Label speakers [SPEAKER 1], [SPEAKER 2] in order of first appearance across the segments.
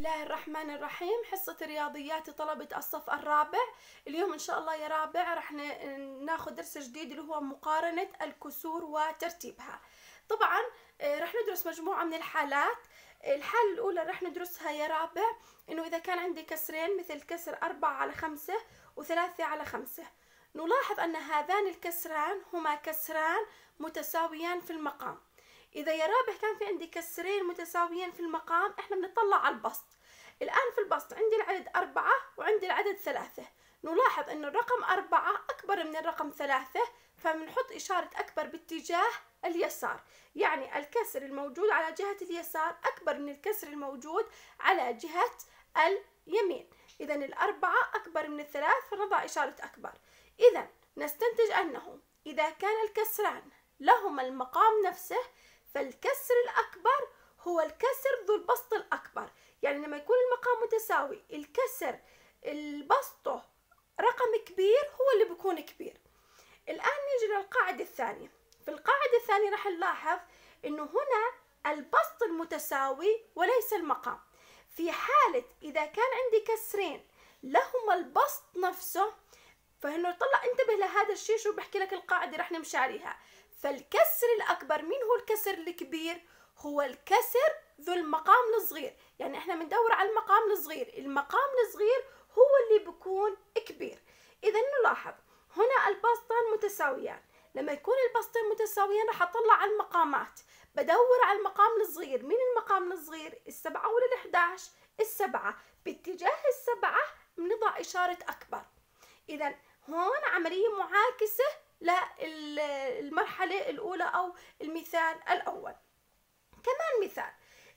[SPEAKER 1] الله الرحمن الرحيم حصة رياضيات طلبة الصف الرابع اليوم إن شاء الله يا رابع رح ناخد درس جديد اللي هو مقارنة الكسور وترتيبها طبعا آه، رح ندرس مجموعة من الحالات الحالة الأولى رح ندرسها يا رابع إنه إذا كان عندي كسرين مثل كسر أربعة على خمسة وثلاثة على خمسة نلاحظ أن هذان الكسران هما كسران متساويان في المقام اذا يا رابح كان في عندي كسرين متساويين في المقام احنا بنطلع على البسط الان في البسط عندي العدد أربعة وعندي العدد ثلاثة نلاحظ أن الرقم أربعة أكبر من الرقم ثلاثة فبنحط إشارة أكبر باتجاه اليسار يعني الكسر الموجود على جهة اليسار أكبر من الكسر الموجود على جهة اليمين إذا الأربعة أكبر من الثلاث فنضع إشارة أكبر إذا نستنتج أنه إذا كان الكسران لهما المقام نفسه فالكسر الأكبر هو الكسر ذو البسط الأكبر يعني لما يكون المقام متساوي الكسر البسطه رقم كبير هو اللي بيكون كبير الآن نيجي للقاعدة الثانية في القاعدة الثانية راح نلاحظ أنه هنا البسط المتساوي وليس المقام في حالة إذا كان عندي كسرين لهما البسط نفسه فهنا طلع انتبه لهذا الشيء شو بحكي لك القاعدة رح نمشي عليها فالكسر الأكبر من هو الكسر الكبير هو الكسر ذو المقام الصغير يعني احنا بندور على المقام الصغير المقام الصغير هو اللي بكون كبير إذا نلاحظ هنا البسطان متساويان لما يكون البسطين متساويان راح اطلع على المقامات بدور على المقام الصغير من المقام الصغير السبعة ولا الأحداش السبعة باتجاه السبعة بنضع إشارة أكبر إذا هون عملية معاكسة للمرحلة الأولى أو المثال الأول كمان مثال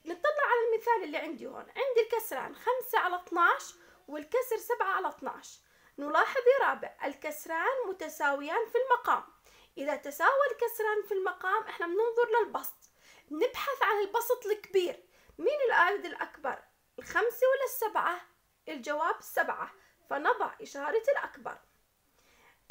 [SPEAKER 1] نطلع على المثال اللي عندي هون عندي الكسران 5 على 12 والكسر 7 على 12 نلاحظ يا رابع الكسران متساويان في المقام إذا تساوى الكسران في المقام احنا بننظر للبسط نبحث عن البسط الكبير مين العدد الأكبر الخمسة ولا السبعة الجواب السبعة فنضع إشارة الأكبر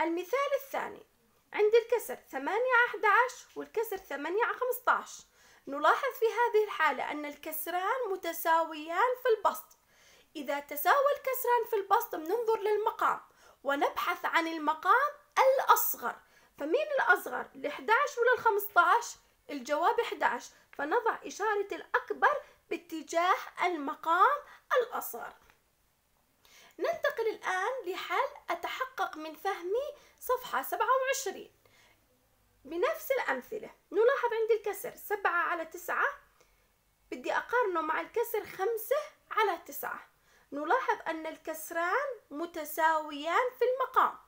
[SPEAKER 1] المثال الثاني عند الكسر 8 على 11 والكسر 8 على 15 نلاحظ في هذه الحالة أن الكسران متساويان في البسط إذا تساوى الكسران في البسط بننظر للمقام ونبحث عن المقام الأصغر فمين الأصغر؟ ال 11 ولا ال 15 الجواب 11 فنضع إشارة الأكبر باتجاه المقام الأصغر ننتقل الآن لحال أتحقق من فهمي صفحة 27 بنفس الأمثلة نلاحظ عند الكسر سبعة على تسعة بدي أقارنه مع الكسر خمسة على تسعة نلاحظ أن الكسران متساويان في المقام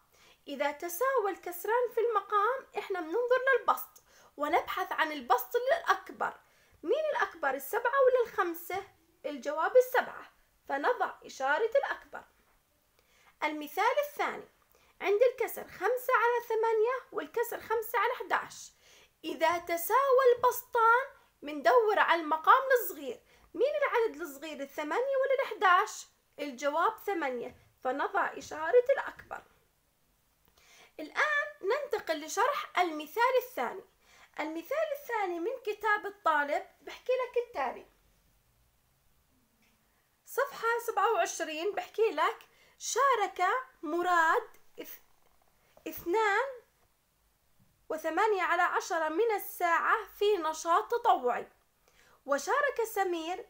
[SPEAKER 1] إذا تساوى الكسران في المقام إحنا بننظر للبسط ونبحث عن البسط الأكبر مين الأكبر السبعة ولا الخمسة؟ الجواب السبعة فنضع إشارة الأكبر المثال الثاني عند الكسر خمسة على ثمانية والكسر خمسة على 11 إذا تساوى البسطان بندور على المقام الصغير مين العدد الصغير الثمانية ولا الأحداش؟ الجواب ثمانية فنضع إشارة الأكبر الآن ننتقل لشرح المثال الثاني المثال الثاني من كتاب الطالب بحكي لك التالي صفحة 27 بحكي لك شارك مراد اثنان وثمانية على عشرة من الساعة في نشاط تطوعي وشارك سمير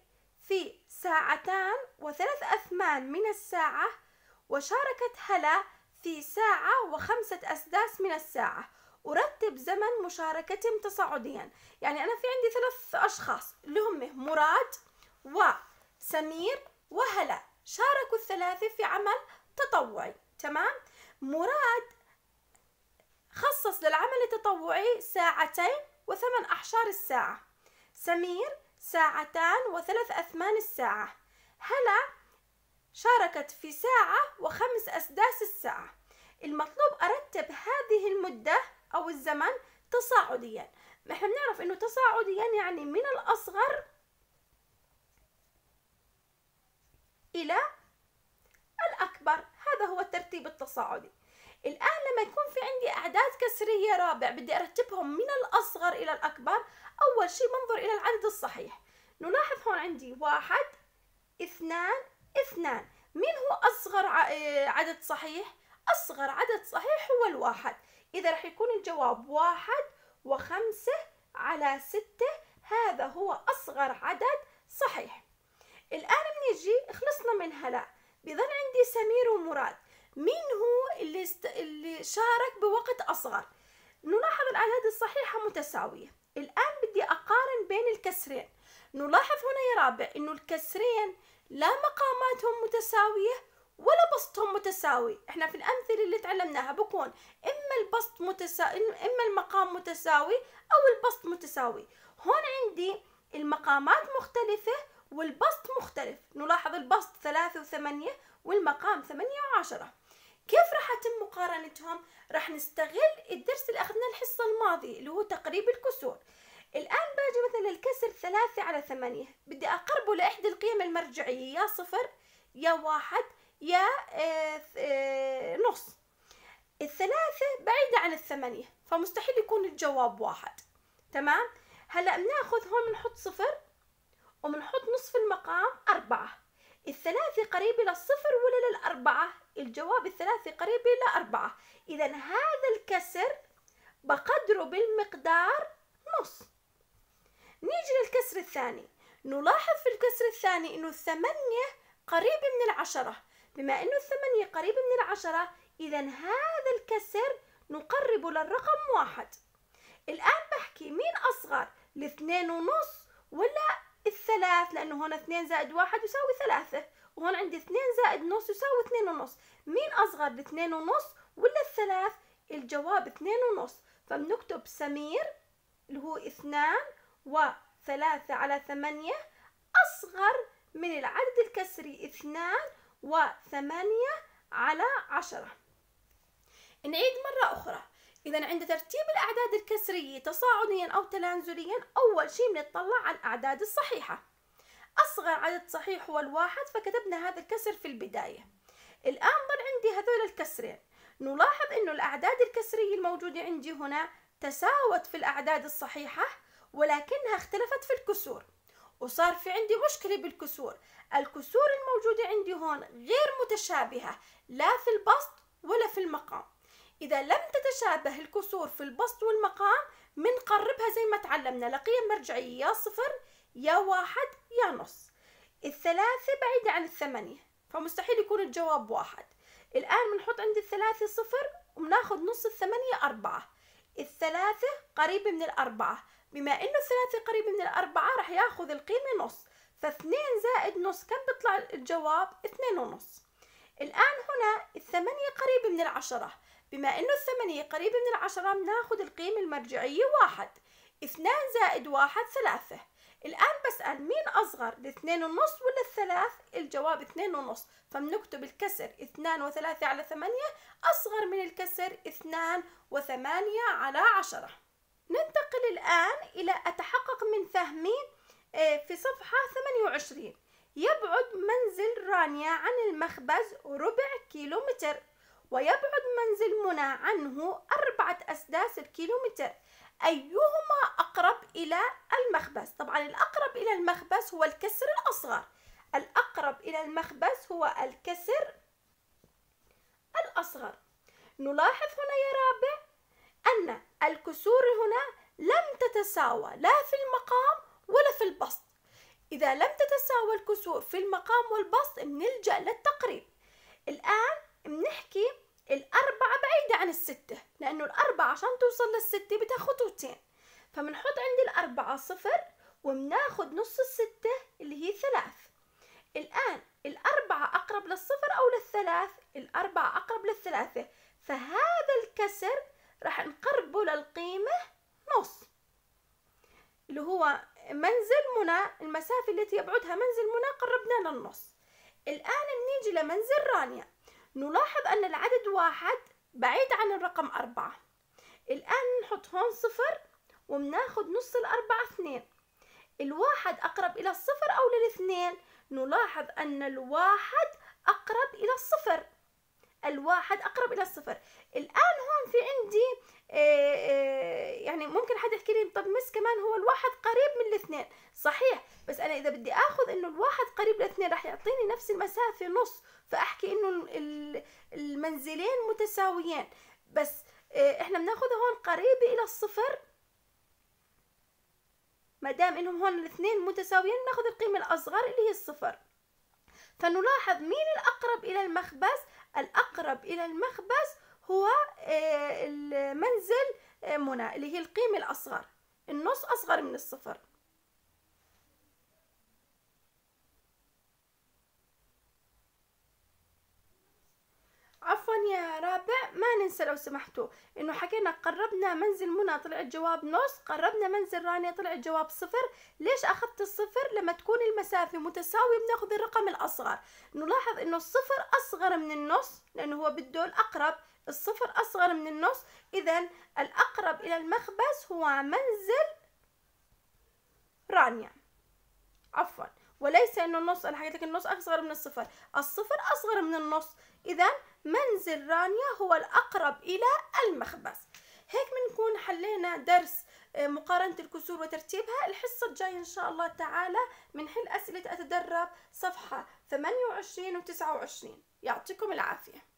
[SPEAKER 1] في ساعتان وثلاث أثمان من الساعة وشاركت هلا في ساعة وخمسة أسداس من الساعة أرتب زمن مشاركتهم تصاعديا يعني أنا في عندي ثلاث أشخاص اللي هم مراد وسمير وهلا شاركوا الثلاثة في عمل تطوعي تمام مراد خصص للعمل التطوعي ساعتين وثمان أحشار الساعة سمير ساعتان وثلاث أثمان الساعة هلا شاركت في ساعة وخمس أسداس الساعة المطلوب أرتب هذه المدة أو الزمن تصاعديا نحن بنعرف أنه تصاعديا يعني من الأصغر إلى الأكبر هذا هو الترتيب التصاعدي الآن لما يكون في عندي أعداد كسرية رابع بدي أرتبهم من الأصغر إلى الأكبر أول شيء بنظر إلى العدد الصحيح نلاحظ هون عندي واحد اثنان اثنان مين هو أصغر آه، عدد صحيح؟ أصغر عدد صحيح هو الواحد إذا رح يكون الجواب واحد وخمسة على ستة هذا هو أصغر عدد صحيح الآن بنيجي خلصنا من هلا بضل عندي سمير ومراد مين هو اللي است... اللي شارك بوقت أصغر نلاحظ الآن هذه الصحيحة متساوية الآن بدي أقارن بين الكسرين نلاحظ هنا يا رابع إنه الكسرين لا مقاماتهم متساوية ولا بسطهم متساوي احنا في الامثله اللي تعلمناها بكون اما البسط متساوي اما المقام متساوي او البسط متساوي هون عندي المقامات مختلفه والبسط مختلف نلاحظ البسط ثلاثة وثمانية والمقام ثمانية وعشرة كيف راح تتم مقارنتهم؟ راح نستغل الدرس اللي أخذناه الحصة الماضية اللي هو تقريب الكسور الآن باجي مثلا الكسر ثلاثة على ثمانية بدي أقربه لإحدى القيم المرجعية يا صفر يا واحد يا آه، آه، نص الثلاثة بعيدة عن الثمانية فمستحيل يكون الجواب واحد تمام؟ هلأ بناخذ هون نحط صفر وبنحط نصف المقام أربعة الثلاثي قريب إلى الصفر ولا للأربعة الجواب الثلاثي قريب إلى أربعة إذا هذا الكسر بقدره بالمقدار نص نيجي للكسر الثاني نلاحظ في الكسر الثاني إنه الثمانية قريب من العشرة بما إنه الثمانية قريب من العشرة إذا هذا الكسر نقرب للرقم واحد الآن بحكي مين أصغر الاثنين ونص ولا الثلاث لأنه هون اثنين زائد واحد يساوي ثلاثة وهون عندي اثنين زائد نص يساوي اثنين ونص مين أصغر الاثنين ونص ولا الثلاث الجواب اثنين ونص فبنكتب سمير اللي هو اثنان وثلاثة على ثمانية أصغر من العدد الكسري اثنان وثمانية على عشرة نعيد مرة أخرى إذا عند ترتيب الأعداد الكسرية تصاعديا أو تنازليا أول شيء بنطلع على الأعداد الصحيحة أصغر عدد صحيح هو الواحد فكتبنا هذا الكسر في البداية الآن ضل عندي هذول الكسرين نلاحظ أنه الأعداد الكسرية الموجودة عندي هنا تساوت في الأعداد الصحيحة ولكنها اختلفت في الكسور وصار في عندي مشكلة بالكسور الكسور الموجودة عندي هون غير متشابهة لا في البسط ولا في المقام إذا لم تتشابه الكسور في البسط والمقام منقربها زي ما تعلمنا لقيم مرجعية يا صفر يا واحد يا نص الثلاثة بعيدة عن الثمانية فمستحيل يكون الجواب واحد الآن بنحط عند الثلاثة صفر وبناخد نص الثمانية أربعة الثلاثة قريبة من الأربعة بما إنه الثلاثة قريبة من الأربعة رح ياخذ القيمة نص فاثنين زائد نص كم بيطلع الجواب اثنين ونص الآن هنا الثمانية قريبة من العشرة بما أنه الثمانية قريبة من العشرة بناخد القيمة المرجعية واحد اثنان زائد واحد ثلاثة الآن بسأل مين أصغر الاثنين ونص ولا الثلاث الجواب اثنين ونص فبنكتب الكسر اثنان وثلاثة على ثمانية أصغر من الكسر اثنان وثمانية على عشرة ننتقل الآن إلى أتحقق من فهمي آه، في صفحة ثمانية وعشرين يبعد منزل رانيا عن المخبز ربع كيلومتر ويبعد منزل منى عنه أربعة أسداس الكيلومتر أيهما أقرب إلى المخبز طبعا الأقرب إلى المخبز هو الكسر الأصغر الأقرب إلى المخبز هو الكسر الأصغر نلاحظ هنا يا رابع أن الكسور هنا لم تتساوى لا في المقام ولا في البسط إذا لم تتساوى الكسور في المقام والبسط بنلجأ للتقريب الآن بنحكي الأربعة بعيدة عن الستة لأنه الأربعة عشان توصل للستة بدها خطوتين فبنحط عند الأربعة صفر ومناخد نص الستة اللي هي ثلاث الآن الأربعة أقرب للصفر أو للثلاث الأربعة أقرب للثلاثة فهذا الكسر راح نقربه للقيمة نص اللي هو منزل منى المسافة التي يبعدها منزل منى قربنا للنص الآن بنيجي لمنزل رانيا نلاحظ أن العدد واحد بعيد عن الرقم أربعة الآن نحط هون صفر ومناخد نص الأربعة اثنين الواحد أقرب إلى الصفر أو للاثنين نلاحظ أن الواحد أقرب إلى الصفر الواحد أقرب إلى الصفر الآن هون في عندي آه، آه، يعني ممكن حد يحكي لي طب مس كمان هو الواحد قريب من الاثنين صحيح بس انا اذا بدي اخذ انه الواحد قريب لاثنين رح يعطيني نفس المسافه نص فاحكي انه المنزلين متساويين بس آه، احنا بناخذ هون قريبه الى الصفر ما دام انهم هون الاثنين متساويين ناخذ القيمه الاصغر اللي هي الصفر فنلاحظ مين الاقرب الى المخبز الاقرب الى المخبز هو آه، المنزل آه، منى اللي هي القيمه الاصغر النص اصغر من الصفر ما ننسى لو سمحتوا انه حكينا قربنا منزل منى طلع الجواب نص قربنا منزل رانيا طلع الجواب صفر ليش اخذت الصفر لما تكون المسافة متساوية بناخذ الرقم الاصغر نلاحظ انه الصفر اصغر من النص لانه هو بده الاقرب الصفر اصغر من النص اذا الاقرب الى المخبز هو منزل رانيا عفوا وليس انه النص انا حكيت لك النص اصغر من الصفر الصفر اصغر من النص اذا منزل رانيا هو الاقرب الى المخبز هيك بنكون حلينا درس آه، مقارنة الكسور وترتيبها الحصة الجاية إن شاء الله تعالى بنحل أسئلة أتدرب صفحة 28 و 29 يعطيكم العافية